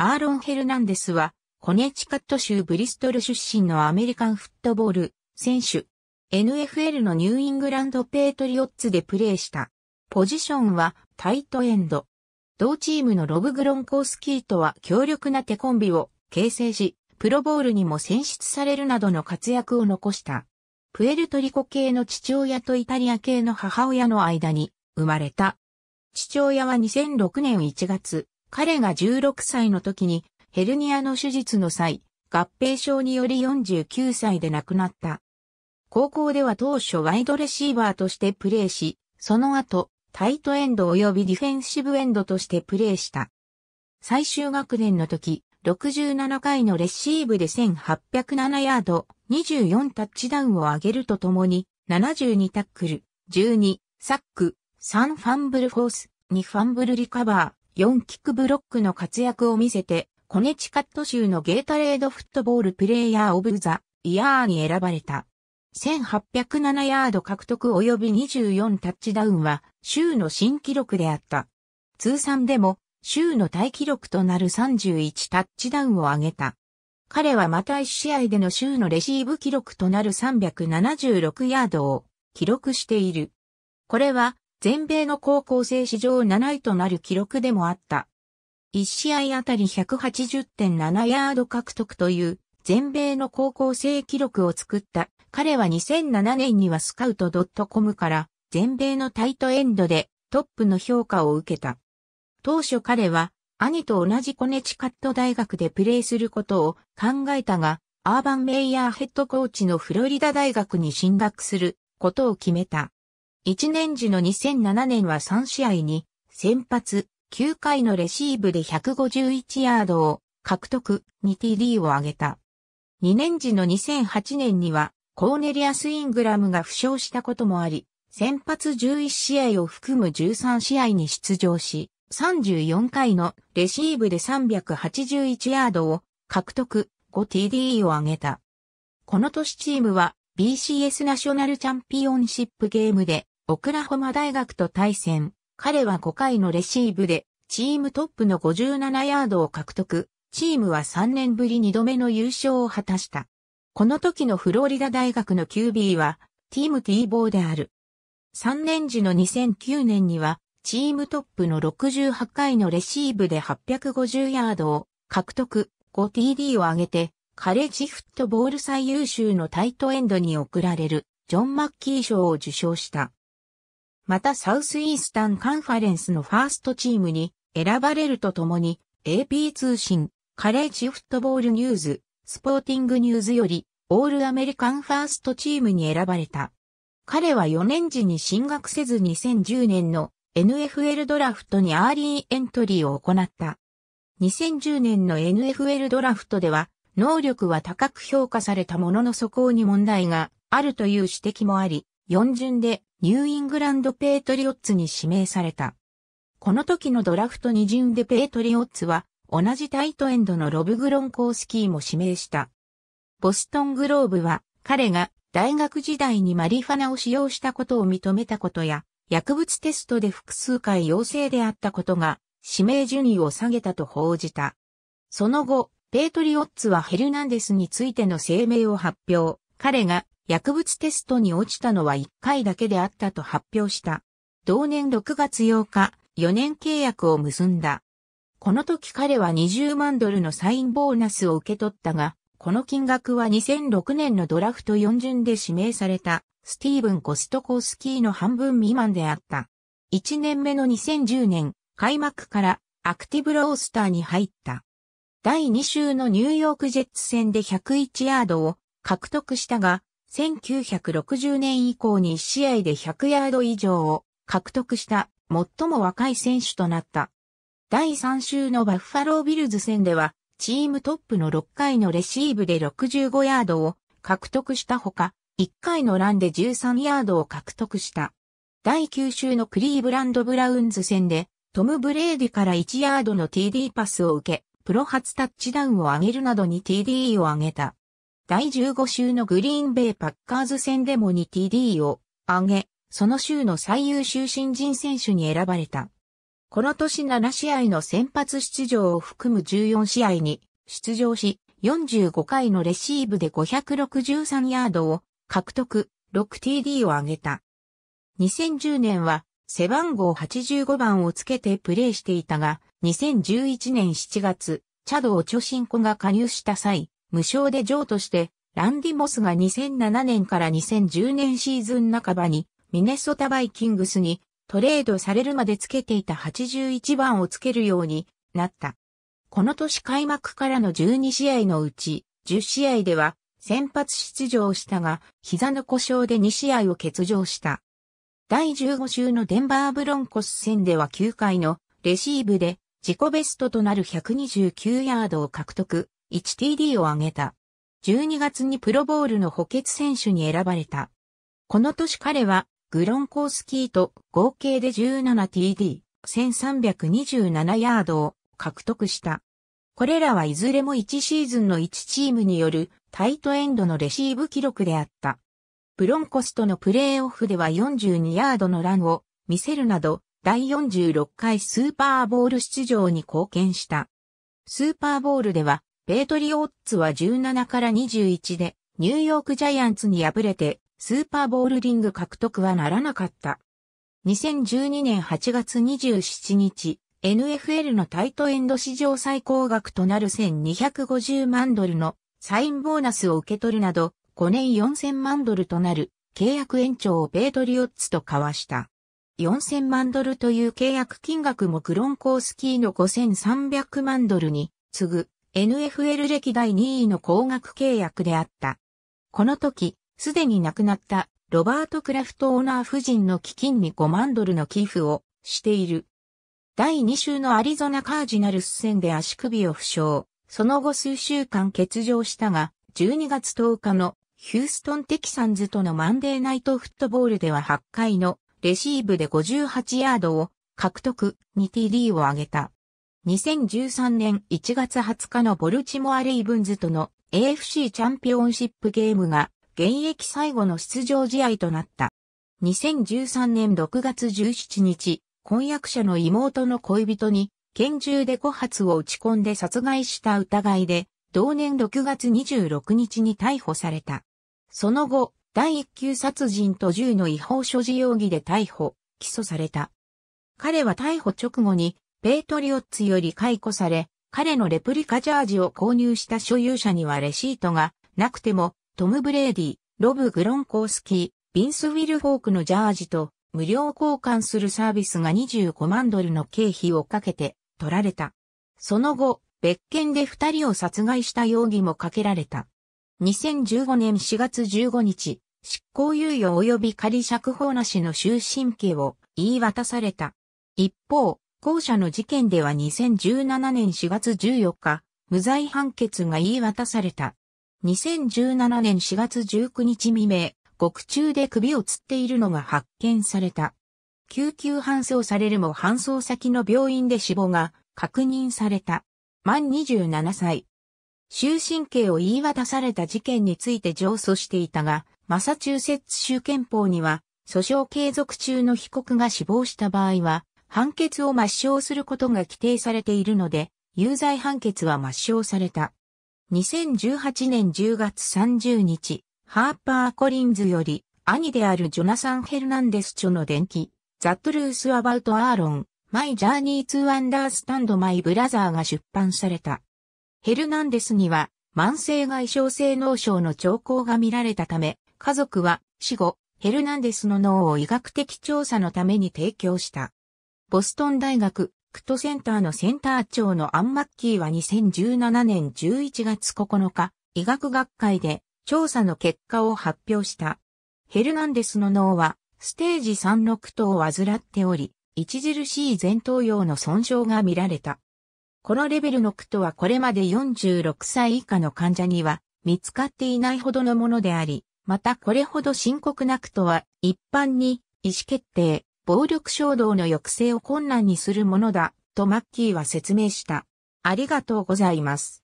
アーロン・ヘルナンデスは、コネチカット州ブリストル出身のアメリカンフットボール選手。NFL のニューイングランド・ペートリオッツでプレーした。ポジションはタイトエンド。同チームのロブ・グロンコースキーとは強力な手コンビを形成し、プロボールにも選出されるなどの活躍を残した。プエルトリコ系の父親とイタリア系の母親の間に生まれた。父親は2006年1月、彼が16歳の時にヘルニアの手術の際、合併症により49歳で亡くなった。高校では当初ワイドレシーバーとしてプレーし、その後、タイトエンド及びディフェンシブエンドとしてプレーした。最終学年の時、67回のレシーブで1807ヤード、24タッチダウンを上げるとともに、72タックル、12、サック、3ファンブルフォース、2ファンブルリカバー、4キックブロックの活躍を見せて、コネチカット州のゲータレードフットボールプレイヤーオブザイヤーに選ばれた。1807ヤード獲得及び24タッチダウンは州の新記録であった。通算でも州の大記録となる31タッチダウンを挙げた。彼はまた1試合での州のレシーブ記録となる376ヤードを記録している。これは全米の高校生史上7位となる記録でもあった。1試合あたり180.7ヤード獲得という全米の高校生記録を作った。彼は2007年にはスカウト .com から全米のタイトエンドでトップの評価を受けた。当初彼は兄と同じコネチカット大学でプレーすることを考えたが、アーバン・メイヤーヘッドコーチのフロリダ大学に進学することを決めた。1年時の2007年は3試合に、先発、9回のレシーブで151ヤードを獲得、2TD を挙げた。2年時の2008年には、コーネリアス・イングラムが負傷したこともあり、先発11試合を含む13試合に出場し、34回のレシーブで381ヤードを獲得、5TD を挙げた。この年チームは BCS ナショナルチャンピオンシップゲームで、オクラホマ大学と対戦。彼は5回のレシーブで、チームトップの57ヤードを獲得。チームは3年ぶり2度目の優勝を果たした。この時のフロリダ大学の QB は、ティーム・ティーボーである。3年時の2009年には、チームトップの68回のレシーブで850ヤードを獲得、5TD を挙げて、カレッジフットボール最優秀のタイトエンドに贈られるジョン・マッキー賞を受賞した。またサウスイースタンカンファレンスのファーストチームに選ばれるとともに AP 通信、カレッジフットボールニューズ、スポーティングニューズよりオールアメリカンファーストチームに選ばれた。彼は4年時に進学せず2010年の NFL ドラフトにアーリーエントリーを行った。2010年の NFL ドラフトでは能力は高く評価されたものの素行に問題があるという指摘もあり、4巡でニューイングランドペイトリオッツに指名された。この時のドラフト2巡でペイトリオッツは同じタイトエンドのロブグロンコースキーも指名した。ボストングローブは彼が大学時代にマリファナを使用したことを認めたことや、薬物テストで複数回陽性であったことが指名順位を下げたと報じた。その後、ペートリオッツはヘルナンデスについての声明を発表。彼が薬物テストに落ちたのは1回だけであったと発表した。同年6月8日、4年契約を結んだ。この時彼は20万ドルのサインボーナスを受け取ったが、この金額は2006年のドラフト4巡で指名されたスティーブン・コストコースキーの半分未満であった。1年目の2010年、開幕からアクティブロースターに入った。第2週のニューヨークジェッツ戦で101ヤードを獲得したが、1960年以降に1試合で100ヤード以上を獲得した最も若い選手となった。第3週のバッファロービルズ戦では、チームトップの6回のレシーブで65ヤードを獲得したほか、1回のランで13ヤードを獲得した。第9週のクリーブランド・ブラウンズ戦で、トム・ブレーディから1ヤードの TD パスを受け、プロ初タッチダウンを挙げるなどに TD を挙げた。第15週のグリーンベイパッカーズ戦でもに TD を挙げ、その週の最優秀新人選手に選ばれた。この年7試合の先発出場を含む14試合に出場し、45回のレシーブで563ヤードを獲得、6TD を挙げた。2010年は背番号85番をつけてプレーしていたが、2011年7月、チャドオ・チョシンコが加入した際、無償で譲渡して、ランディ・モスが2007年から2010年シーズン半ばに、ミネソタ・バイキングスにトレードされるまでつけていた81番をつけるようになった。この年開幕からの12試合のうち、10試合では先発出場したが、膝の故障で2試合を欠場した。第15週のデンバーブロンコス戦では9回のレシーブで自己ベストとなる129ヤードを獲得、1TD を挙げた。12月にプロボールの補欠選手に選ばれた。この年彼は、グロンコースキーと合計で 17TD、1327ヤードを獲得した。これらはいずれも1シーズンの1チームによるタイトエンドのレシーブ記録であった。ブロンコスとのプレーオフでは42ヤードのランを見せるなど第46回スーパーボール出場に貢献した。スーパーボールでは、ペートリオッツは17から21で、ニューヨークジャイアンツに敗れて、スーパーボールリング獲得はならなかった。2012年8月27日、NFL のタイトエンド史上最高額となる1250万ドルのサインボーナスを受け取るなど、5年4000万ドルとなる契約延長をペートリオッツと交わした。4000万ドルという契約金額もクロンコースキーの5300万ドルに次ぐ NFL 歴代2位の高額契約であった。この時、すでに亡くなったロバート・クラフトオーナー夫人の基金に5万ドルの寄付をしている。第2週のアリゾナカージナルス戦で足首を負傷、その後数週間欠場したが、12月10日のヒューストン・テキサンズとのマンデーナイトフットボールでは8回のレシーブで58ヤードを獲得、2TD を挙げた。2013年1月20日のボルチモア・レイブンズとの AFC チャンピオンシップゲームが現役最後の出場試合となった。2013年6月17日、婚約者の妹の恋人に拳銃で5発を撃ち込んで殺害した疑いで、同年6月26日に逮捕された。その後、第1級殺人と銃の違法所持容疑で逮捕、起訴された。彼は逮捕直後に、ペイトリオッツより解雇され、彼のレプリカジャージを購入した所有者にはレシートがなくても、トム・ブレーディ、ロブ・グロンコースキー、ビンス・ウィルフォークのジャージと無料交換するサービスが25万ドルの経費をかけて取られた。その後、別件で二人を殺害した容疑もかけられた。2015年4月15日、執行猶予及び仮釈放なしの終身刑を言い渡された。一方、後者の事件では2017年4月14日、無罪判決が言い渡された。2017年4月19日未明、獄中で首を吊っているのが発見された。救急搬送されるも搬送先の病院で死亡が確認された。満27歳、終身刑を言い渡された事件について上訴していたが、マサチューセッツ州憲法には、訴訟継続中の被告が死亡した場合は、判決を抹消することが規定されているので、有罪判決は抹消された。2018年10月30日、ハーパー・コリンズより、兄であるジョナサン・ヘルナンデス著の伝記、ザ・トゥルース・アバウト・アーロン、マイ・ジャーニー・ツー・アンダースタンド・マイ・ブラザーが出版された。ヘルナンデスには慢性外傷性脳症の兆候が見られたため、家族は死後、ヘルナンデスの脳を医学的調査のために提供した。ボストン大学クトセンターのセンター長のアン・マッキーは2017年11月9日、医学学会で調査の結果を発表した。ヘルナンデスの脳はステージ3の苦闘を患っており、著しい前頭葉の損傷が見られた。このレベルの区とはこれまで46歳以下の患者には見つかっていないほどのものであり、またこれほど深刻な区とは一般に意思決定、暴力衝動の抑制を困難にするものだとマッキーは説明した。ありがとうございます。